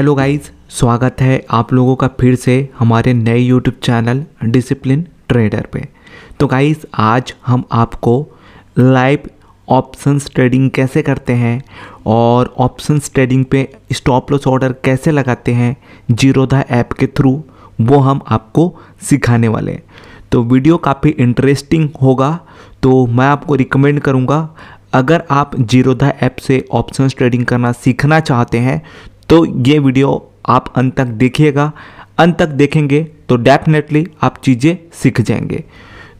hello guys स्वागत है आप लोगों का फिर से हमारे नए यूट्यूब चैनल डिसिप्लिन ट्रेडर पे तो गाइस आज हम आपको लाइव ऑप्शंस ट्रेडिंग कैसे करते हैं और ऑप्शंस ट्रेडिंग पे स्टॉप लॉस ऑर्डर कैसे लगाते हैं जीरोधा ऐप के थ्रू वो हम आपको सिखाने वाले हैं तो वीडियो काफ़ी इंटरेस्टिंग होगा तो मैं आपको रिकमेंड करूँगा अगर आप जीरोधा ऐप से ऑप्शंस ट्रेडिंग करना सीखना चाहते हैं तो ये वीडियो आप अंत तक देखिएगा अंत तक देखेंगे तो डेफिनेटली आप चीज़ें सीख जाएंगे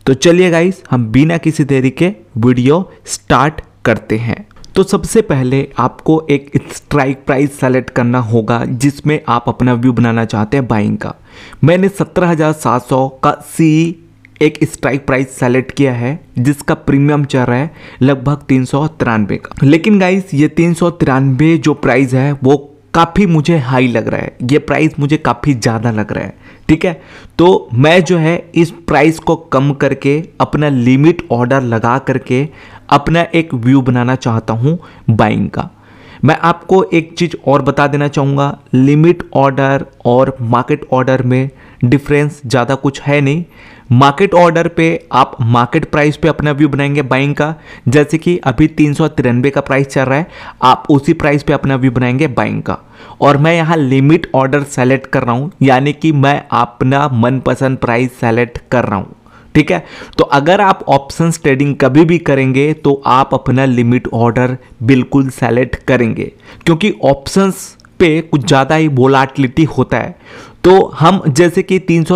तो चलिए गाइस हम बिना किसी देरी के वीडियो स्टार्ट करते हैं तो सबसे पहले आपको एक स्ट्राइक प्राइस सेलेक्ट करना होगा जिसमें आप अपना व्यू बनाना चाहते हैं बाइंग का मैंने 17,700 का सी एक स्ट्राइक प्राइस सेलेक्ट किया है जिसका प्रीमियम चल रहा है लगभग तीन का लेकिन गाइस ये तीन जो प्राइस है वो काफ़ी मुझे हाई लग रहा है ये प्राइस मुझे काफ़ी ज़्यादा लग रहा है ठीक है तो मैं जो है इस प्राइस को कम करके अपना लिमिट ऑर्डर लगा करके अपना एक व्यू बनाना चाहता हूँ बाइंग का मैं आपको एक चीज़ और बता देना चाहूँगा लिमिट ऑर्डर और मार्केट ऑर्डर में डिफरेंस ज़्यादा कुछ है नहीं मार्केट ऑर्डर पे आप मार्केट प्राइस पे अपना व्यू बनाएंगे बाइंग का जैसे कि अभी तीन का प्राइस चल रहा है आप उसी प्राइस पे अपना व्यू बनाएंगे बाइंग का और मैं यहाँ लिमिट ऑर्डर सेलेक्ट कर रहा हूँ यानी कि मैं अपना मनपसंद प्राइस सेलेक्ट कर रहा हूँ ठीक है तो अगर आप ऑप्शन ट्रेडिंग कभी भी करेंगे तो आप अपना लिमिट ऑर्डर बिल्कुल सेलेक्ट करेंगे क्योंकि ऑप्शंस पे कुछ ज़्यादा ही वोलाटिलिटी होता है तो हम जैसे कि तीन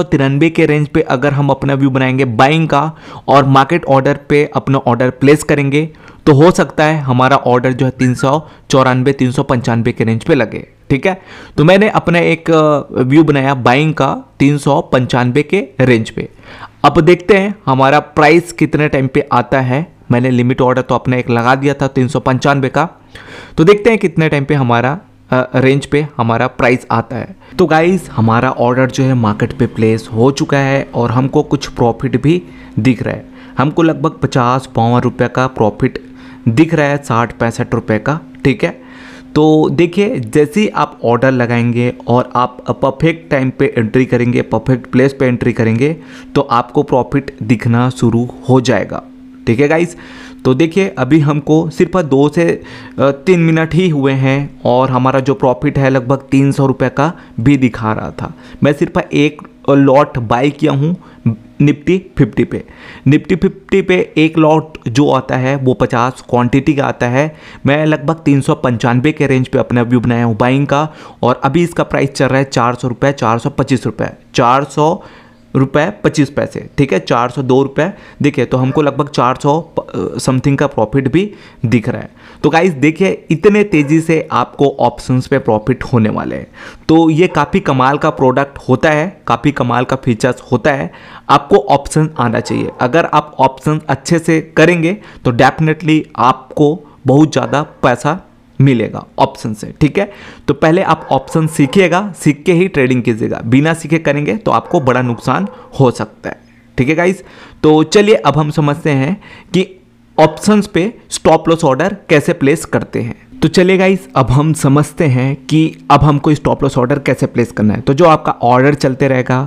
के रेंज पे अगर हम अपना व्यू बनाएंगे बाइंग का और मार्केट ऑर्डर पे अपना ऑर्डर प्लेस करेंगे तो हो सकता है हमारा ऑर्डर जो है तीन सौ चौरानवे तीन सौ पंचानवे के रेंज पे लगे ठीक है तो मैंने अपना एक व्यू बनाया बाइंग का तीन सौ पंचानवे के रेंज पे अब देखते हैं हमारा प्राइस कितने टाइम पे आता है मैंने लिमिट ऑर्डर तो अपना एक लगा दिया था तीन सौ पंचानवे का तो देखते हैं कितने टाइम पे हमारा रेंज पे हमारा प्राइस आता है तो गाइज हमारा ऑर्डर जो है मार्केट पे प्लेस हो चुका है और हमको कुछ प्रॉफिट भी दिख रहा है हमको लगभग पचास बावन रुपये का प्रॉफिट दिख रहा है साठ पैंसठ रुपये का ठीक है तो देखिए जैसे ही आप ऑर्डर लगाएंगे और आप परफेक्ट टाइम पे एंट्री करेंगे परफेक्ट प्लेस पे एंट्री करेंगे तो आपको प्रॉफिट दिखना शुरू हो जाएगा ठीक है गाइज तो देखिए अभी हमको सिर्फ दो से तीन मिनट ही हुए हैं और हमारा जो प्रॉफिट है लगभग तीन सौ रुपये का भी दिखा रहा था मैं सिर्फ एक लॉट बाई किया हूँ निफ्टी फिफ्टी पे निफ्टी फिफ्टी पे एक लॉट जो आता है वो पचास क्वांटिटी का आता है मैं लगभग तीन सौ पंचानवे के रेंज पे अपना व्यू बनाया हूँ बाइंग का और अभी इसका प्राइस चल रहा है चार सौ रुपये चार सौ पच्चीस रुपये चार सौ रुपये पच्चीस पैसे ठीक है चार सौ दो रुपये देखिए तो हमको लगभग चार सौ समथिंग का प्रॉफिट भी दिख रहा है तो गाइस देखिए इतने तेज़ी से आपको ऑप्शंस पे प्रॉफिट होने वाले हैं तो ये काफ़ी कमाल का प्रोडक्ट होता है काफ़ी कमाल का फीचर्स होता है आपको ऑप्शन आना चाहिए अगर आप ऑप्शन अच्छे से करेंगे तो डेफिनेटली आपको बहुत ज़्यादा पैसा मिलेगा ऑप्शन से ठीक है तो पहले आप ऑप्शन सीखिएगा सीख के ही ट्रेडिंग कीजिएगा बिना सीखे करेंगे तो आपको बड़ा नुकसान हो सकता है ठीक है गाइज तो चलिए अब हम समझते हैं कि ऑप्शंस पे स्टॉप लॉस ऑर्डर कैसे प्लेस करते हैं तो चलिए गाइस अब हम समझते हैं कि अब हमको स्टॉप लॉस ऑर्डर कैसे प्लेस करना है तो जो आपका ऑर्डर चलते रहेगा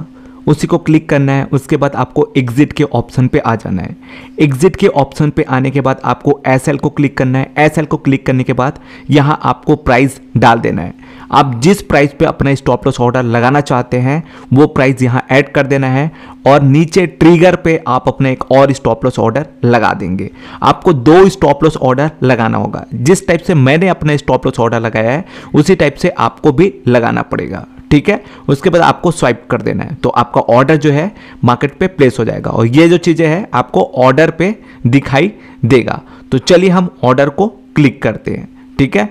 उसी को क्लिक करना है उसके बाद आपको एग्जिट के ऑप्शन पे आ जाना है एग्जिट के ऑप्शन पे आने के बाद आपको एस को क्लिक करना है एस को क्लिक करने के बाद यहाँ आपको प्राइस डाल देना है आप जिस प्राइस पे अपना स्टॉप लॉस ऑर्डर लगाना चाहते हैं वो प्राइस यहाँ ऐड कर देना है और नीचे ट्रिगर पे आप अपना एक और स्टॉप लॉस ऑर्डर लगा देंगे आपको दो स्टॉप लॉस ऑर्डर लगाना होगा जिस टाइप से मैंने अपना स्टॉप लॉस ऑर्डर लगाया है उसी टाइप से आपको भी लगाना पड़ेगा ठीक है उसके बाद आपको स्वाइप कर देना है तो आपका ऑर्डर जो है मार्केट पे प्लेस हो जाएगा और ये जो चीज़ें हैं आपको ऑर्डर पे दिखाई देगा तो चलिए हम ऑर्डर को क्लिक करते हैं ठीक है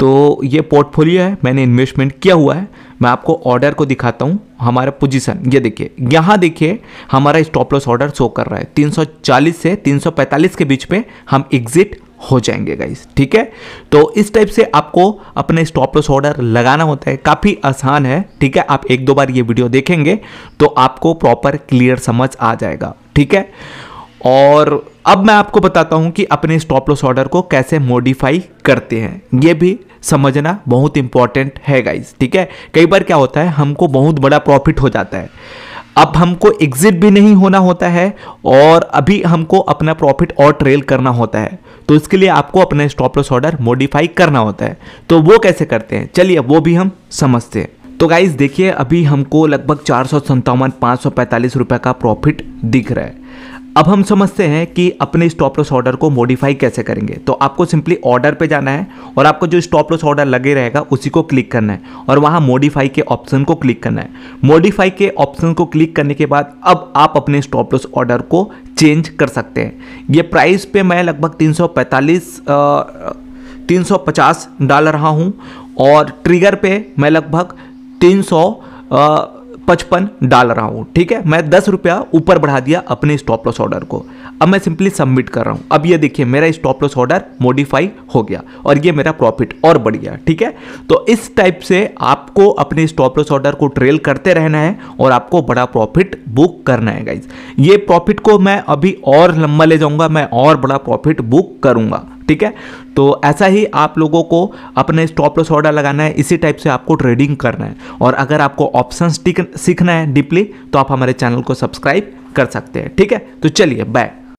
तो ये पोर्टफोलियो है मैंने इन्वेस्टमेंट किया हुआ है मैं आपको ऑर्डर को दिखाता हूँ हमारा पोजीशन ये देखिए यहाँ देखिए हमारा स्टॉप लॉस ऑर्डर शो कर रहा है 340 से 345 के बीच पे हम एग्जिट हो जाएंगे गाइस ठीक है तो इस टाइप से आपको अपने स्टॉप लॉस ऑर्डर लगाना होता है काफ़ी आसान है ठीक है आप एक दो बार ये वीडियो देखेंगे तो आपको प्रॉपर क्लियर समझ आ जाएगा ठीक है और अब मैं आपको बताता हूं कि अपने स्टॉप लॉस ऑर्डर को कैसे मॉडिफाई करते हैं ये भी समझना बहुत इंपॉर्टेंट है गाइस ठीक है कई बार क्या होता है हमको बहुत बड़ा प्रॉफिट हो जाता है अब हमको एग्जिट भी नहीं होना होता है और अभी हमको अपना प्रॉफिट और ट्रेल करना होता है तो इसके लिए आपको अपना स्टॉप लॉस ऑर्डर मॉडिफाई करना होता है तो वो कैसे करते हैं चलिए वो भी हम समझते हैं तो गाइज देखिए अभी हमको लगभग चार सौ संतावन सौ पैंतालीस का प्रॉफिट दिख रहा है अब हम समझते हैं कि अपने स्टॉप लॉस ऑर्डर को मॉडिफाई कैसे करेंगे तो आपको सिंपली ऑर्डर पे जाना है और आपको जो स्टॉप लॉस ऑर्डर लगे रहेगा उसी को क्लिक करना है और वहाँ मॉडिफाई के ऑप्शन को क्लिक करना है मॉडिफाई के ऑप्शन को क्लिक करने के बाद अब आप अपने स्टॉप लॉस ऑर्डर को चेंज कर सकते हैं ये प्राइस पे मैं लगभग तीन सौ पैंतालीस तीन सौ पचास डाल रहा हूँ और ट्रिगर पे मैं लगभग तीन सौ पचपन डाल रहा हूँ ठीक है मैं दस रुपया ऊपर बढ़ा दिया अपने स्टॉप लॉस ऑर्डर को अब मैं सिंपली सबमिट कर रहा हूँ अब ये देखिए मेरा स्टॉप लॉस ऑर्डर मॉडिफाई हो गया और ये मेरा प्रॉफिट और बढ़ गया ठीक है तो इस टाइप से आपको अपने स्टॉप लॉस ऑर्डर को ट्रेल करते रहना है और आपको बड़ा प्रॉफिट बुक करना है गाइज ये प्रॉफिट को मैं अभी और लंबा ले जाऊंगा मैं और बड़ा प्रॉफिट बुक करूंगा ठीक है तो ऐसा ही आप लोगों को अपने स्टॉप लॉस ऑर्डर लगाना है इसी टाइप से आपको ट्रेडिंग करना है और अगर आपको ऑप्शन सीखना है डीपली तो आप हमारे चैनल को सब्सक्राइब कर सकते हैं ठीक है तो चलिए बाय